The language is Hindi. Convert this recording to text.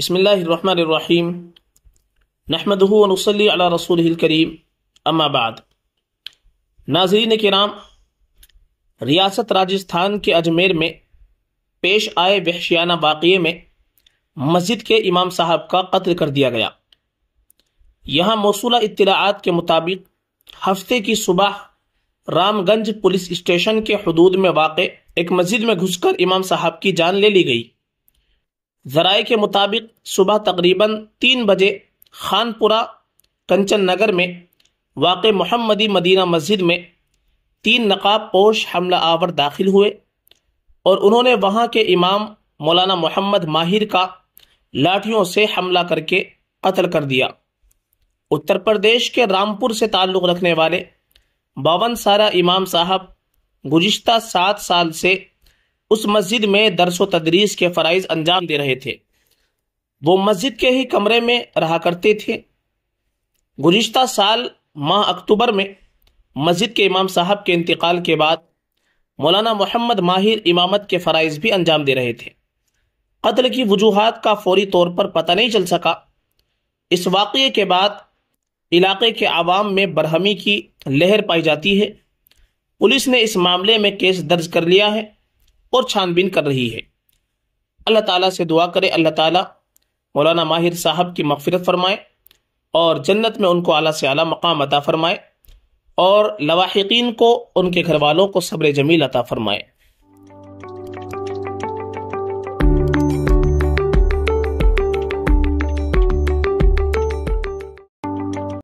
बसमीम नहमदूनसली रसूल करीम अम्माबाद नाजरीन कराम रियासत राजस्थान के अजमेर में पेश आए वहशियाना वाक़े में मस्जिद के इमाम साहब का कत्ल कर दिया गया यहाँ मौसू इतलाआत के मुताबिक हफ्ते की सुबह रामगंज पुलिस स्टेशन के हदूद में वाक़ एक मस्जिद में घुसकर इमाम साहब की जान ले ली गई जराए के मुताबिक सुबह तकरीबन तीन बजे खानपुरा कंचन नगर में वाक़ मोहम्मदी मदीना मस्जिद में तीन नकाब पोश हमला आवर दाखिल हुए और उन्होंने वहाँ के इमाम मौलाना मोहम्मद माहिर का लाठियों से हमला करके कत्ल कर दिया उत्तर प्रदेश के रामपुर से ताल्लुक़ रखने वाले बावन सारा इमाम साहब गुज्त सात साल से उस मस्जिद में दरस व तदरीस के फ़रज़ अंजाम दे रहे थे वो मस्जिद के ही कमरे में रहा करते थे गुज्त साल माह अक्टूबर में मस्जिद के इमाम साहब के इंतकाल के बाद मौलाना मोहम्मद माहिर इमामत के फ़रज़ भी अंजाम दे रहे थे कत्ल की वजूहत का फौरी तौर पर पता नहीं चल सका इस वाक़े के बाद इलाके के आवाम में बरहमी की लहर पाई जाती है पुलिस ने इस मामले में केस दर्ज कर लिया है और छानबीन कर रही है अल्लाह ताला से दुआ करें अल्लाह ताला मौलाना माहिर साहब की मगफरत फरमाए और जन्नत में उनको आला से आला मकाम अता फरमाए और लवाहिकीन को उनके घर वालों को सब्र जमील अता फरमाए